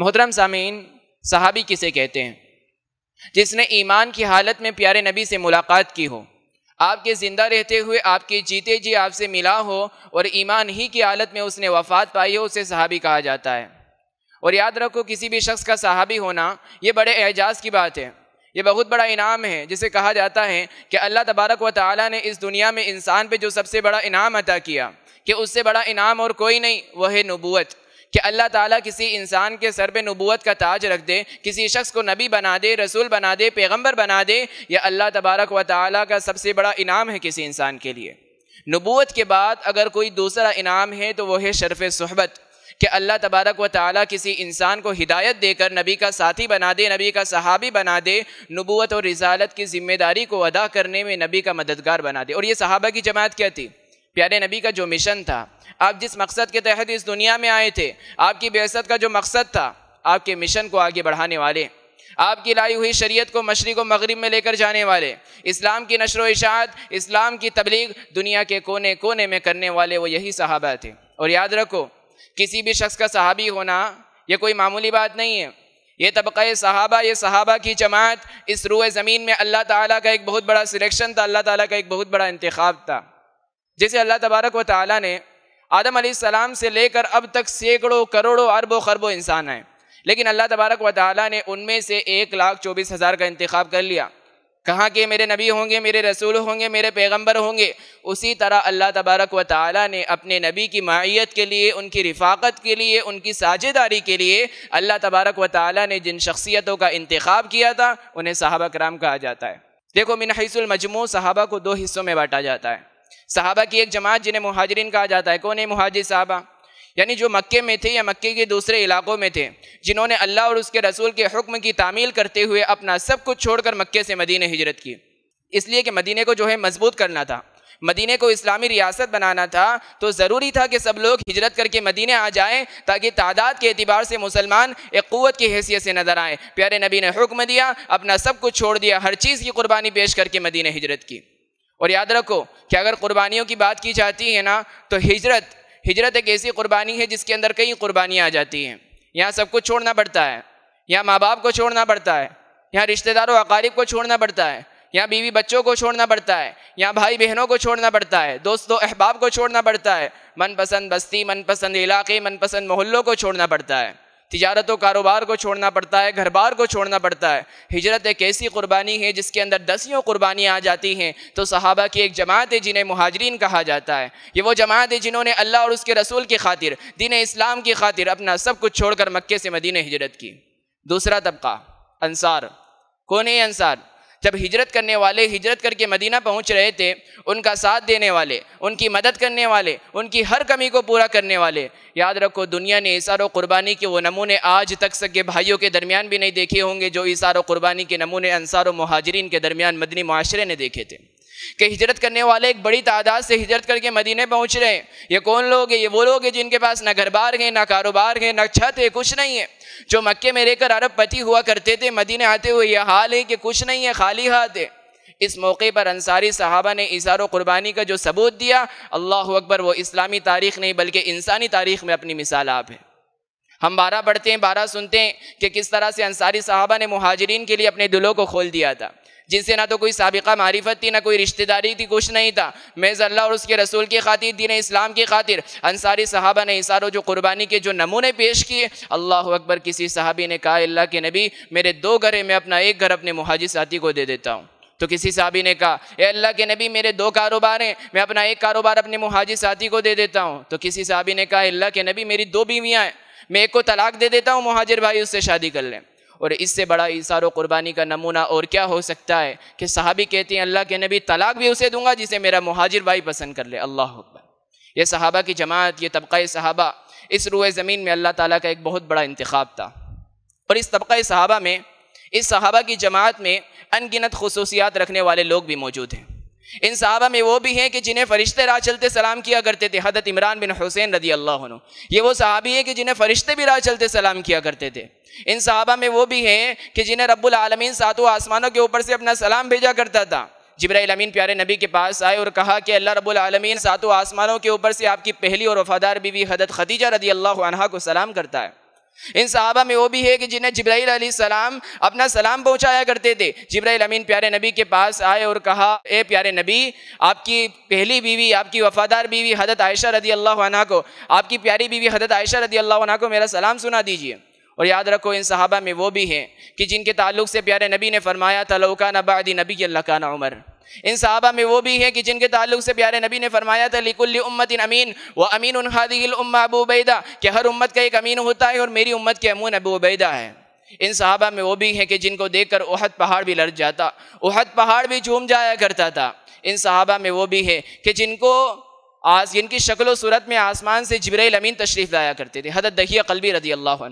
मोहतरम सामीन सहाबी किसे कहते हैं जिसने ईमान की हालत में प्यारे नबी से मुलाकात की हो आपके ज़िंदा रहते हुए आपके जीते जी आपसे मिला हो और ईमान ही की हालत में उसने वफात पाई हो उसे सहाबी कहा जाता है और याद रखो किसी भी शख्स का सहाबी होना ये बड़े एजाज़ की बात है ये बहुत बड़ा इनाम है जिसे कहा जाता है कि अल्लाह तबारक व ताली ने इस दुनिया में इंसान पर जो सबसे बड़ा इनाम अता किया कि उससे बड़ा इनाम और कोई नहीं वह है नबूत कि अल्लाह ताला किसी इंसान के सर पे नबूत का ताज रख दे किसी शख्स को नबी बना दे रसूल बना दे पैगम्बर बना दे यह अल्लाह तबारक व ताली का सबसे बड़ा इनाम है किसी इंसान के लिए नबूत के बाद अगर कोई दूसरा इनाम है तो वह है शरफ़ सहबत कि अल्लाह तबारक व ताली किसी इंसान को हिदायत देकर नबी का साथी बना दे नबी का सहाबी बना दे नबूत और रिसालत की ज़िम्मेदारी को अदा करने में नबी का मददगार बना दे और ये सहाबा की जमात क्या थी प्यारे नबी का जो मिशन था आप जिस मकसद के तहत इस दुनिया में आए थे आपकी बेसत का जो मकसद था आपके मिशन को आगे बढ़ाने वाले आपकी लाई हुई शरीयत को मशरक़ व मगरब में लेकर जाने वाले इस्लाम की नशर इशात इस्लाम की तबलीग दुनिया के कोने कोने में करने वाले वो यही सहाबा थे और याद रखो किसी भी शख्स का सहाबी होना यह कोई मामूली बात नहीं है ये तबक़ा सहाबा ये सहाबा की जमात इस रूए ज़मीन में अल्लाह ताला का एक बहुत बड़ा सिलेक्शन था अल्लाह ताला का एक बहुत बड़ा इंतखब था जैसे अल्लाह तबारक व ताली ने आदम सलाम से लेकर अब तक सैकड़ों करोड़ों अरबों खरबों इंसान हैं लेकिन अल्लाह तबारक व ताली ने उनमें से एक लाख चौबीस हज़ार का इंतखब कर लिया कहाँ के मेरे नबी होंगे मेरे रसूल होंगे मेरे पैगंबर होंगे उसी तरह अल्लाह तबारक व ताली ने अपने नबी की माइत के लिए उनकी रिफाकत के लिए उनकी साझेदारी के लिए अल्लाह तबारक व ताली ने जिन शख्सियतों का इंतखब किया था उन्हें सहाबा कराम कहा जाता है देखो मिनहसुल मजमू को दो हिस्सों में बांटा जाता है সাহাবা কি এক জামাত জিনে মুহাজিরিন ক্যায়া جاتا হ কোনে মুহাজির সাহাবা মানে জো মাক্কে মে থে ইয়া মাক্কে কে দোসরে ইলাকো মে থে জিনহোনে আল্লাহ অর উস কে রাসূল কে হুকম কি তামিল করতে হুয়ে আপনা সব কুছ ছড়কর মাক্কে সে মদিনা হিজরত কি ইসলিয়ে কে মদিনা কে জো হ মযবুত করনা থা মদিনা কে ইসলামি रियासत বানানা থা তো জুরুরি থা কে সব লগ হিজরত করকে মদিনা আ জায়ে তাকি তাদাদ কে এতিবার সে মুসলিমান এক কুওয়াত কে হিসিয়তে নজার আয়ে পেয়ারে নবি নে হুকম দিয়া আপনা সব কুছ ছড় দিয়া হর চিজ কি কুরবানি পেশ করকে মদিনা হিজরত কি और याद रखो कि अगर कुर्बानियों की बात की जाती है ना तो हिजरत हिजरत एक ऐसी कुर्बानी है जिसके अंदर कई कुर्बानियाँ आ जाती हैं यहाँ सब कुछ छोड़ना पड़ता है यहाँ माँ बाप को छोड़ना पड़ता है यहाँ रिश्तेदारों अकारीब को छोड़ना पड़ता है यहाँ बीवी बच्चों को छोड़ना पड़ता है यहाँ भाई बहनों को छोड़ना पड़ता है दोस्तों अहबाब को छोड़ना पड़ता है मनपसंद बस्ती मनपसंद इलाके मनपसंद मोहल्लों को छोड़ना पड़ता है तिजारत व कारोबार को छोड़ना पड़ता है घर बार को छोड़ना पड़ता है हिजरत एक ऐसी कुर्बानी है जिसके अंदर दसियों कुर्बानियाँ आ जाती हैं तो सहाबा की एक जमात है जिन्हें महाजरीन कहा जाता है ये वो जमात है जिन्होंने अल्लाह और उसके रसूल की खातिर दिन इस्लाम की खातिर अपना सब कुछ छोड़कर मक्के से मदीन हिजरत की दूसरा तबका अंसार कौन है अंसार जब हिजरत करने वाले हिजरत करके मदीना पहुंच रहे थे उनका साथ देने वाले उनकी मदद करने वाले उनकी हर कमी को पूरा करने वाले याद रखो दुनिया ने इशार कुर्बानी के वो नमूने आज तक सके भाइयों के दरमियान भी नहीं देखे होंगे जो इशार क़ुरबानी के नमूने अनसार व महाजरीन के दरमियान मदनी माशरे ने देखे थे कि हिजरत करने वाले एक बड़ी तादाद से हिजरत करके मदीने पहुँच रहे हैं ये कौन लोग हैं ये वो लोग हैं जिनके पास ना घर बार हैं ना कारोबार हैं ना छत है कुछ नहीं है जो मक्के में रहकर अरब पति हुआ करते थे मदीने आते हुए यह हाल है कि कुछ नहीं है खाली हाथ है इस मौके पर अंसारी साहबा ने इजारो क़ुरबानी का जो सबूत दिया अल्लाह अकबर वो इस्लामी तारीख़ नहीं बल्कि इंसानी तारीख़ में अपनी मिसाल आप है हम बारह पढ़ते हैं बारह सुनते हैं कि किस तरह से अंसारी साहबा ने महाजरीन के लिए अपने दिलों को खोल दिया था जिनसे ना तो कोई सबका मारिफत थी ना कोई रिश्तेदारी थी कुछ नहीं था मेज़ अल्लाह और उसके रसूल की खातिर दीन इस्लाम की खातिर अंसारी साहबा ने इशारों जो कुर्बानी के जो नमूने पेश किए अल्लाह अकबर किसी साहबी ने कहा अल्लाह के नबी मेरे दो घरे में अपना एक घर अपने मुहाजिर साथी को दे देता हूँ तो किसी साहबी ने कहा ए अल्लाह के नबी मेरे दो कारोबार हैं मैं अपना एक कारोबार अपने मुहाजिर साथी को दे देता हूँ तो किसी साहबी ने कहा अल्लाह के नबी मेरी दो बीवियाँ हैं मैं एक को तलाक दे देता हूँ महाजिर भाई उससे शादी कर लें और इससे बड़ा इशारो कुर्बानी का नमूना और क्या हो सकता है कि सहाबी कहते हैं अल्लाह के नबी तलाक भी उसे दूंगा जिसे मेरा महाजिर भाई पसंद कर ले अल्लाह अकबर यह सहाबा की जमात ये तबक़ा सहाबा इस रुए ज़मीन में अल्लाह ताला का एक बहुत बड़ा इंतखब था और इस तबक़ा सहाबा में इस सहाबा की जमात में अनगिनत खसूसियात रखने वाले लोग भी मौजूद हैं इन साहबा में वो भी हैं कि जिन्हें फरिश्ते राह चलते सलाम किया करते थे हदत इमरान बिन हुसैन रदी अल्लाह ये वो साहबी हैं कि जिन्हें फरिश्ते भी राह चलते सलाम किया करते थे इन साहबा में वो भी हैं कि जिन्हें रब्बुल आलमीन सातों आसमानों के ऊपर से अपना सलाम भेजा करता था जब्राइल अमीन प्यारे नबी के पास आए और कहा कि अल्लाह रब्बुल आलमीन सातों आसमानों के ऊपर से आपकी पहली और वफादार बीवी हदत खदीजा रदी अल्लाह को सलाम करता है इन साहबा में वो भी है कि जिन्हें जब्राईल सलाम अपना सलाम पहुंचाया करते थे जब्राईल अमीन प्यारे नबी के पास आए और कहा ए प्यारे नबी आपकी पहली बीवी आपकी वफादार बीवी हजरत आयशा रदी अल्लाह को आपकी प्यारी बीवी हजरत आयशा रदी अल्लाह को मेरा सलाम सुना दीजिए और याद रखो इन सहाबा में वो भी हैं कि जिनके ताल्लुक से प्यारे नबी ने फरमाया था लौका नबादी नबी अल्लाह का ना उमर इन सहाबा में वो भी हैं कि जिनके ताल्लुक से प्यारे नबी ने फरमाया था लिकुल्ली उम्मत इन अमीन व अमीन उन हादिल उम्मा अबू कि हर उम्मत का एक अमीन होता है और मेरी उम्मत के अमून अबू है इन सहाबा में वो भी हैं कि जिनको कर उहद पहाड़ भी लड़ जाता उहद पहाड़ भी झूम जाया करता था इन सहाबा में वो भी है कि जिनको आज जिनकी शक्ल सूरत में आसमान से जबरील अमीन तशरीफ़ लाया करते थे हदत दहिया कलबी रदी अल्लाह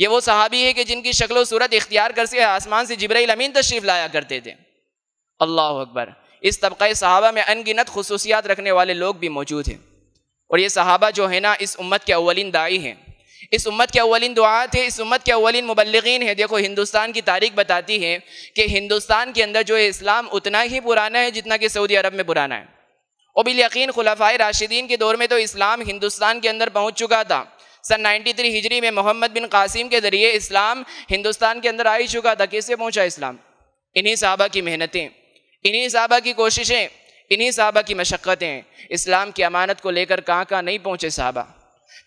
ये वो सहाबी है कि जिनकी शक्ल सूरत इख्तियार कर से आसमान से जबरील अमीन तशरीफ लाया करते थे अल्लाह अकबर इस तबक़ सहाबा में अनगिनत खसूसियात रखने वाले लोग भी मौजूद हैं और ये सहाबा जो है ना इस उम्मत के अवलिन दाई हैं इस उम्मत के अवलिन दुआत हैं इस उम्मत के अवलिन मुबलगिन है देखो हिंदुस्तान की तारीख बताती है कि हिंदुस्तान के अंदर जो है इस्लाम उतना ही पुराना है जितना कि सऊदी अरब में पुराना है और बिल यकीन खुलफाए राशिदीन के दौर में तो इस्लाम हिंदुस्तान के अंदर पहुँच चुका था सन 93 हिजरी में मोहम्मद बिन कासिम के ज़रिए इस्लाम हिंदुस्तान के अंदर आ ही चुका था कैसे पहुँचा इस्लाम इन्हीं साहबा की मेहनतें इन्हीं साहबा की कोशिशें इन्हीं साहबा की मशक्क़तें इस्लाम की अमानत को लेकर कहाँ कहाँ नहीं पहुँचे साहबा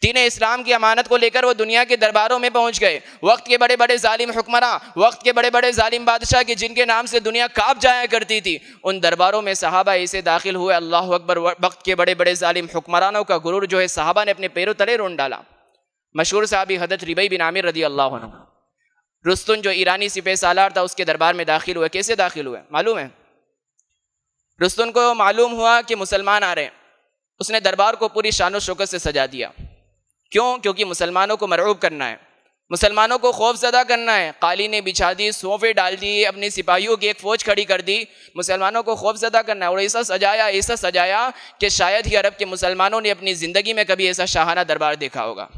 तीन इस्लाम की अमानत को लेकर वो दुनिया के दरबारों में पहुंच गए वक्त के बड़े बड़े जालिम हुक्मरान वक्त के बड़े बड़े जालिम बादशाह के जिनके नाम से दुनिया काप जाया करती थी उन दरबारों में सहाबा ऐसे दाखिल हुए अल्लाह अकबर वक्त के बड़े बड़े जालिम हुक्मरानों का गुरूर जो है सहाबा ने अपने पैरों तले रोन डाला मशहूर साहबी हदत रिबई बिन आमिर रदी अल्लाह रुस्तुन जो ईरानी सिपह सालार था उसके दरबार में दाखिल हुए कैसे दाखिल हुए मालूम है रुस्तुन को मालूम हुआ कि मुसलमान आ रहे हैं उसने दरबार को पूरी शान शौकत से सजा दिया क्यों क्योंकि मुसलमानों को मरूब करना है मुसलमानों को खौफ ज़दा करना है काली ने बिछा दी सोफे डाल दिए अपने सिपाहियों की एक फ़ौज खड़ी कर दी मुसलमानों को खौफ ज़दा करना है और ऐसा सजाया ऐसा सजाया कि शायद ही अरब के मुसलमानों ने अपनी ज़िंदगी में कभी ऐसा शाहाना दरबार देखा होगा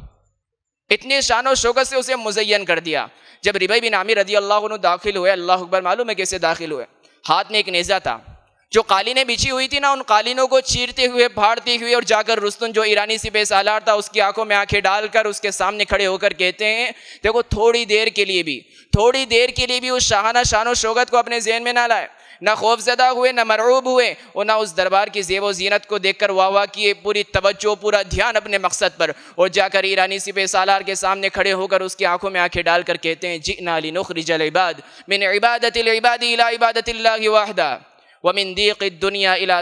इतने शान और शोकत से उसे मुजैन कर दिया जब रिबई बिन आमिर रदी अल्लाह दाखिल हुए अल्लाह अकबर मालूम है कैसे दाखिल हुए हाथ में एक नेज़ा था जो कालीनें बिछी हुई थी ना उन कालीनों को चीरते हुए फाड़ते हुए और जाकर रुस्तुन जो ईरानी सिपे सालार था उसकी आंखों में आंखें डालकर उसके सामने खड़े होकर कहते हैं देखो थोड़ी देर के लिए भी थोड़ी देर के लिए भी उस शाहाना शान शोगत को अपने जहन में ना लाए ना खौफ ज़दा हुए ना मरूब हुए और ना उस दरबार की जेब जीनत को देख कर वाह वाह किए पूरी तवज्जो पूरा ध्यान अपने मकसद पर और जाकर ईरानी सिपे सालार के सामने खड़े होकर उसकी आंखों में आंखें डाल कर कहते हैं जी नाली नखरिजल इबाद मिन इबादत इबादी इला इबादत वाहदा वमिन दीक दुनिया इला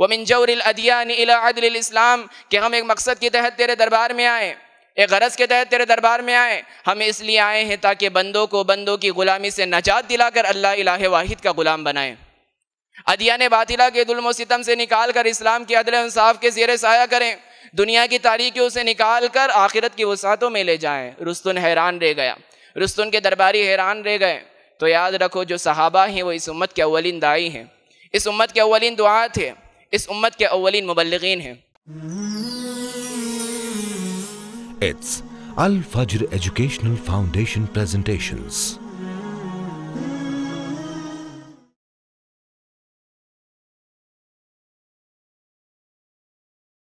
वमिन जौर अदियान इला अदल इस्लाम के हम एक मकसद के तहत तेरे दरबार में आएँ एक गरज के तहत तेरे दरबार में आए हम इसलिए आए हैं ताकि बंदों को बंदों की ग़ुलामी से नजात दिलाकर अल्लाह इलाह वाहिद का ग़ुलाम बनाए अदिया ने बातिला के जुल्म सितम से निकाल कर इस्लाम के अदल इंसाफ के जेर साया करें दुनिया की तारीखियों से निकाल कर आखिरत की वसातों में ले जाएं रुस्तुन हैरान रह गया रुस्तुन के दरबारी हैरान रह गए तो याद रखो जो सहाबा हैं वो इस उम्मत के अवलिन दाई हैं इस उम्मत के अवलिन दुआ थे इस उम्मत के अवलिन मुबलगिन हैं It's Al Fajr Educational Foundation Presentations.